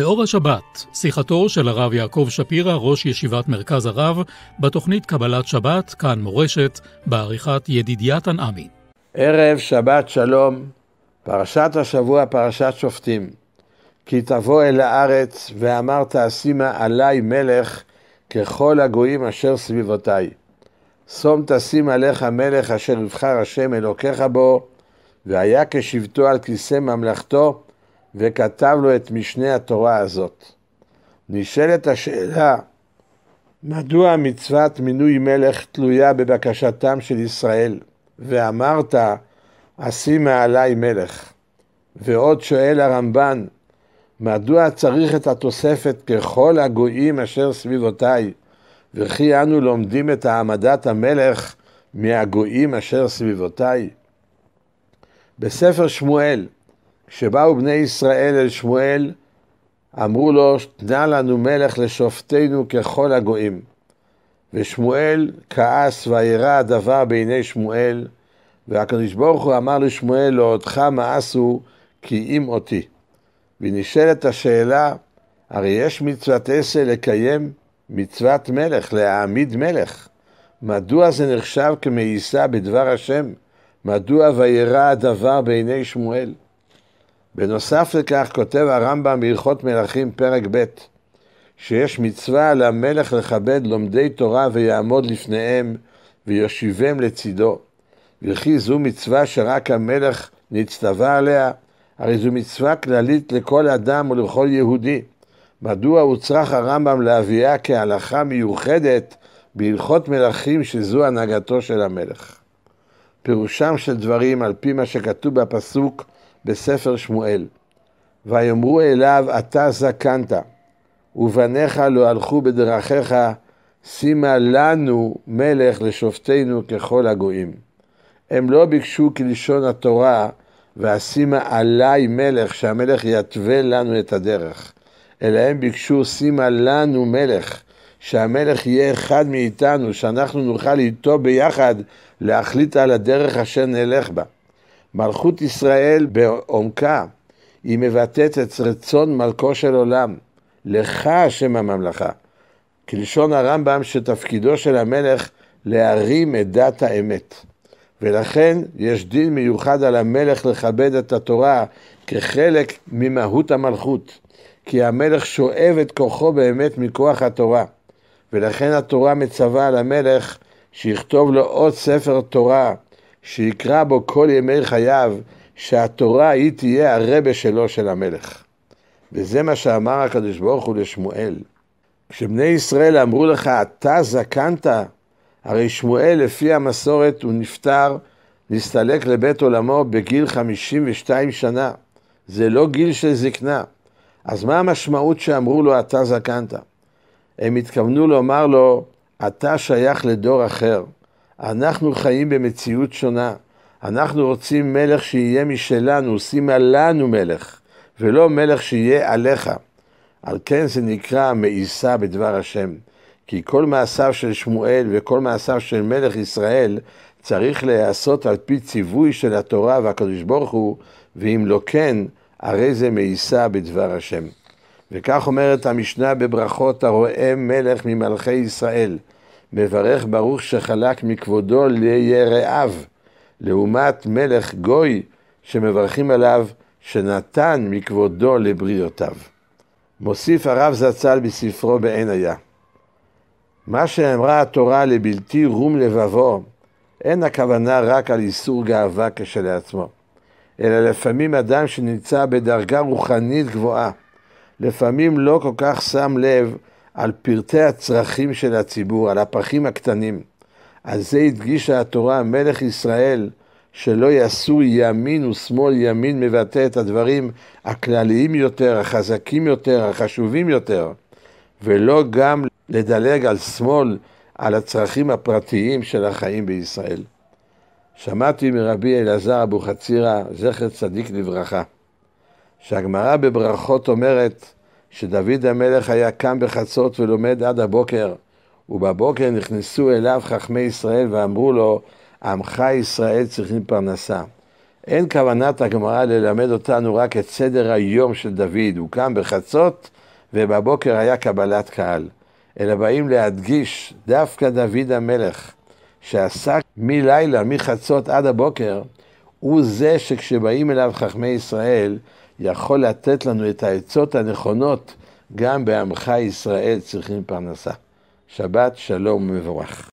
מאור השבת, שיחתו של הרב יעקב שפירא, ראש ישיבת מרכז הרב, בתוכנית קבלת שבת, כאן מורשת, בעריכת ידידיה תנעמי. ערב שבת שלום, פרשת השבוע, פרשת שופטים. כי תבוא אל הארץ, ואמרת אשימה עלי מלך, ככל הגויים אשר סביבותיי. שום תשים עליך מלך אשר יבחר השם אלוקיך בו, והיה כשבטו על כיסא ממלכתו, וכתב לו את משנה התורה הזאת. נשאלת השאלה, מדוע מצוות מינוי מלך תלויה בבקשתם של ישראל? ואמרת, אשימה עלי מלך. ועוד שואל הרמב"ן, מדוע צריך את התוספת ככל הגויים אשר סביבותיי? וכי אנו לומדים את העמדת המלך מהגויים אשר סביבותיי? בספר שמואל, כשבאו בני ישראל אל שמואל, אמרו לו, תנה לנו מלך לשופטינו ככל הגויים. ושמואל כעס וירא הדבר בעיני שמואל, והקדוש ברוך הוא אמר לשמואל, אותך מאסו כי אם אותי. ונשאלת השאלה, הרי יש מצוות עשה לקיים מצוות מלך, להעמיד מלך. מדוע זה נחשב כמאיסה בדבר השם? מדוע וירא הדבר בעיני שמואל? בנוסף לכך כותב הרמב"ם בהלכות מלכים פרק ב' שיש מצווה על המלך לכבד לומדי תורה ויעמוד לפניהם ויושיבם לצידו. וכי זו מצווה שרק המלך נצטווה עליה, הרי זו מצווה כללית לכל אדם ולכל יהודי. מדוע הוצרך הרמב"ם להביאה כהלכה מיוחדת בהלכות מלכים שזו הנהגתו של המלך? פירושם של דברים על פי מה שכתוב בפסוק בספר שמואל. ויאמרו אליו, אתה זקנת, ובניך לא הלכו בדרכיך, שימה לנו מלך לשופטינו ככל הגויים. הם לא ביקשו כלשון התורה, ואשימה עליי מלך, שהמלך יתווה לנו את הדרך. אלא הם ביקשו, שימה לנו מלך, שהמלך יהיה אחד מאיתנו, שאנחנו נוכל איתו ביחד להחליט על הדרך אשר נלך בה. מלכות ישראל בעומקה, היא מבטאת את רצון מלכו של עולם, לך השם הממלכה. כלשון הרמב"ם שתפקידו של המלך להרים את דת האמת. ולכן יש דין מיוחד על המלך לכבד את התורה כחלק ממהות המלכות, כי המלך שואב את כוחו באמת מכוח התורה, ולכן התורה מצווה על המלך שיכתוב לו עוד ספר תורה שיקרא בו כל ימי חייו, שהתורה היא תהיה הרבה שלו של המלך. וזה מה שאמר הקדוש ברוך הוא לשמואל. כשבני ישראל אמרו לך, אתה זקנת, הרי שמואל, לפי המסורת, הוא נפטר נסתלק לבית עולמו בגיל 52 שנה. זה לא גיל של זקנה. אז מה המשמעות שאמרו לו, אתה זקנת? הם התכוונו לומר לו, אתה שייך לדור אחר. אנחנו חיים במציאות שונה. אנחנו רוצים מלך שיהיה משלנו, שימה לנו מלך, ולא מלך שיהיה עליך. על כן זה נקרא מאיסה בדבר השם. כי כל מעשיו של שמואל וכל מעשיו של מלך ישראל צריך להיעשות על פי ציווי של התורה והקדוש ברוך הוא, ואם לא כן, הרי זה מאיסה בדבר השם. וכך אומרת המשנה בברכות, הרואה מלך ממלכי ישראל. מברך ברוך שחלק מכבודו ליראיו, לעומת מלך גוי שמברכים עליו שנתן מכבודו לבריותיו. מוסיף הרב זצ"ל בספרו בעין היה. מה שאמרה התורה לבלתי רום לבבו, אין הכוונה רק על איסור גאווה כשלעצמו, אלא לפעמים אדם שנמצא בדרגה רוחנית גבוהה, לפעמים לא כל כך שם לב על פרטי הצרכים של הציבור, על הפחים הקטנים. על זה הדגישה התורה, מלך ישראל, שלא יעשו ימין ושמאל, ימין מבטא את הדברים הכלליים יותר, החזקים יותר, החשובים יותר, ולא גם לדלג על שמאל, על הצרכים הפרטיים של החיים בישראל. שמעתי מרבי אלעזר אבוחצירא, זכר צדיק לברכה, שהגמרא בברכות אומרת, שדוד המלך היה קם בחצות ולומד עד הבוקר, ובבוקר נכנסו אליו חכמי ישראל ואמרו לו, עמך ישראל צריכים פרנסה. אין כוונת הגמרא ללמד אותנו רק את סדר היום של דוד, הוא קם בחצות ובבוקר היה קבלת קהל, אלא באים להדגיש דווקא דוד המלך, שעסק מלילה, מחצות עד הבוקר, הוא זה שכשבאים אליו חכמי ישראל, יכול לתת לנו את העצות הנכונות, גם בעמך ישראל צריכים פרנסה. שבת שלום ומבורך.